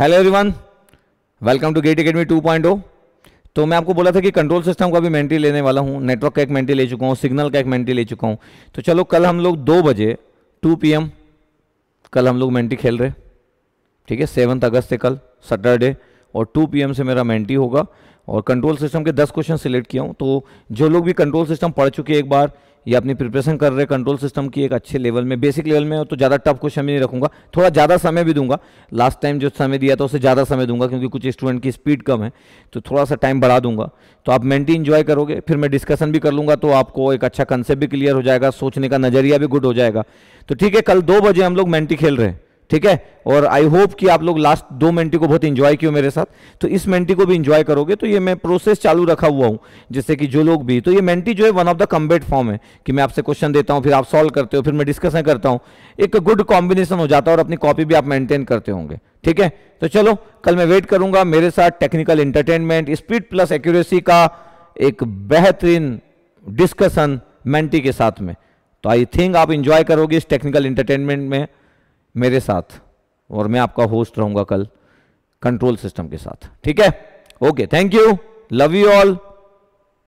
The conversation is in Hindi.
hello everyone welcome to GATE academy 2.0 तो मैं आपको बोला था कि कंट्रोल सिस्टम का भी मेंटी लेने वाला हूँ नेटवर्क का एक मेंटी ले चुका हूँ सिग्नल का एक मेंटी ले चुका हूँ तो चलो कल हम लोग दो बजे 2 पीएम कल हम लोग मेंटी खेल रहे ठीक है सेवन्थ अगस्त है कल सैटरडे और 2 पीएम से मेरा मेंटी होगा और कंट्रोल सिस्टम के दस क्वेश्चन सिलेक्ट किया हूँ तो जो लोग भी कंट्रोल सिस्टम पढ़ चुके एक बार ये अपनी प्रिपरेशन कर रहे कंट्रोल सिस्टम की एक अच्छे लेवल में बेसिक लेवल में हो तो ज़्यादा टफ क्वेश्चन भी नहीं रखूंगा थोड़ा ज़्यादा समय भी दूंगा लास्ट टाइम जो समय दिया था उससे ज़्यादा समय दूंगा क्योंकि कुछ स्टूडेंट की स्पीड कम है तो थोड़ा सा टाइम बढ़ा दूंगा तो आप मेंटी इन्जॉय करोगे फिर मैं डिस्कशन भी कर लूँगा तो आपको एक अच्छा कंसेप्ट भी क्लियर हो जाएगा सोचने का नज़रिया भी गुड हो जाएगा तो ठीक है कल दो बजे हम लोग मेंटी खेल रहे हैं ठीक है और आई होप कि आप लोग लास्ट दो मेंटी को बहुत इंजॉय किए मेरे साथ तो इस मेंटी को भी इंजॉय करोगे तो ये मैं प्रोसेस चालू रखा हुआ हूं जैसे कि जो लोग भी तो ये मेंटी जो है one of the combat form है कि मैं आपसे क्वेश्चन देता हूँ फिर आप सॉल्व करते हो फिर मैं डिस्कशन करता हूँ एक गुड कॉम्बिनेशन हो जाता है और अपनी कॉपी भी आप मेंटेन करते होंगे ठीक है तो चलो कल मैं वेट करूंगा मेरे साथ technical entertainment speed plus accuracy का एक बेहतरीन डिस्कशन मेंटी के साथ में तो आई थिंक आप इंजॉय करोगे इस टेक्निकल इंटरटेनमेंट में मेरे साथ और मैं आपका होस्ट रहूंगा कल कंट्रोल सिस्टम के साथ ठीक है okay thank you love you all